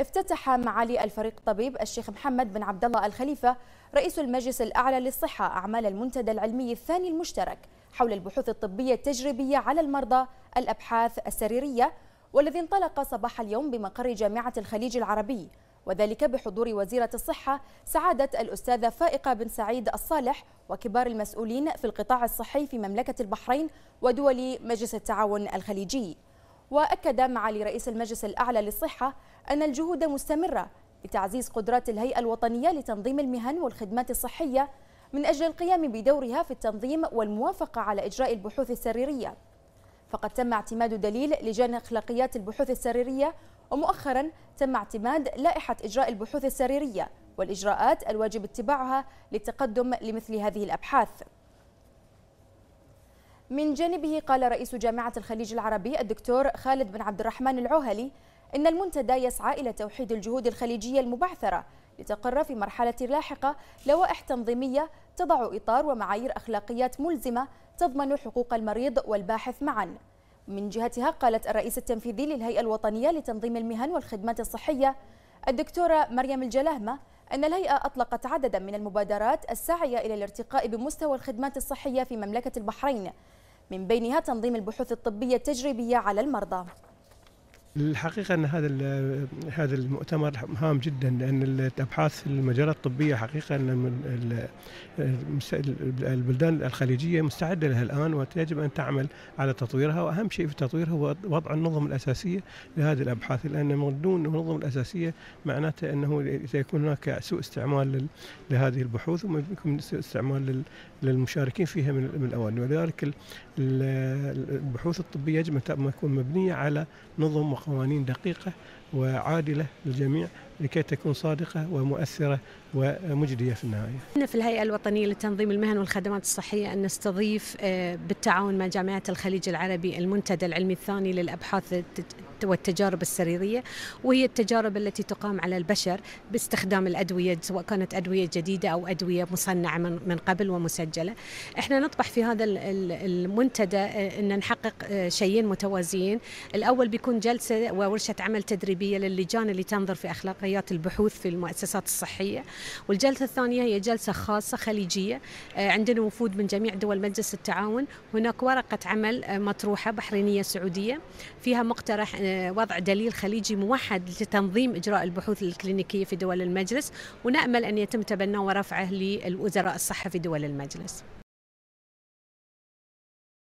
افتتح معالي الفريق طبيب الشيخ محمد بن عبد الله الخليفة رئيس المجلس الأعلى للصحة أعمال المنتدى العلمي الثاني المشترك حول البحوث الطبية التجريبية على المرضى الأبحاث السريرية والذي انطلق صباح اليوم بمقر جامعة الخليج العربي وذلك بحضور وزيرة الصحة سعادة الأستاذة فائقة بن سعيد الصالح وكبار المسؤولين في القطاع الصحي في مملكة البحرين ودول مجلس التعاون الخليجي وأكد معالي رئيس المجلس الأعلى للصحة أن الجهود مستمرة لتعزيز قدرات الهيئة الوطنية لتنظيم المهن والخدمات الصحية من أجل القيام بدورها في التنظيم والموافقة على إجراء البحوث السريرية فقد تم اعتماد دليل لجان أخلاقيات البحوث السريرية ومؤخرا تم اعتماد لائحة إجراء البحوث السريرية والإجراءات الواجب اتباعها للتقدم لمثل هذه الأبحاث من جانبه قال رئيس جامعة الخليج العربي الدكتور خالد بن عبد الرحمن العهلي إن المنتدى يسعى إلى توحيد الجهود الخليجية المبعثرة لتقر في مرحلة لاحقة لوائح تنظيمية تضع إطار ومعايير أخلاقيات ملزمة تضمن حقوق المريض والباحث معاً من جهتها قالت الرئيس التنفيذي للهيئة الوطنية لتنظيم المهن والخدمات الصحية الدكتورة مريم الجلاهمة أن الهيئة أطلقت عددا من المبادرات الساعية إلى الارتقاء بمستوى الخدمات الصحية في مملكة البحرين من بينها تنظيم البحوث الطبية التجريبية على المرضى الحقيقه ان هذا هذا المؤتمر هام جدا لان الابحاث في المجالات الطبيه حقيقه ان البلدان الخليجيه مستعده لها الان ويجب ان تعمل على تطويرها واهم شيء في التطوير هو وضع النظم الاساسيه لهذه الابحاث لان من دون النظم الاساسيه معناته انه سيكون هناك سوء استعمال لهذه البحوث ويكون سوء استعمال للمشاركين فيها من الاول ولذلك البحوث الطبيه يجب ان تكون مبنيه على نظم قوانين دقيقة وعادلة للجميع لكي تكون صادقة ومؤثرة ومجدية في النهاية إحنا في الهيئة الوطنية لتنظيم المهن والخدمات الصحية أن نستضيف آه، بالتعاون مع جامعة الخليج العربي المنتدى العلمي الثاني للأبحاث والتجارب السريرية وهي التجارب التي تقام على البشر باستخدام الأدوية سواء كانت أدوية جديدة أو أدوية مصنعة من قبل ومسجلة احنا نطمح في هذا المنتدى آه، أن نحقق آه، شيئين متوازيين الأول بيكون جلسة وورشة عمل تدريبية للجان اللي تنظر في أخلاقيات البحوث في المؤسسات الصحية والجلسة الثانية هي جلسة خاصة خليجية آه، عندنا وفود من جميع دول مجلس التعاون هناك ورقة عمل مطروحة بحرينية سعودية فيها مقترح وضع دليل خليجي موحد لتنظيم إجراء البحوث الكلينيكية في دول المجلس ونأمل أن يتم تبناه ورفعه للوزراء الصحة في دول المجلس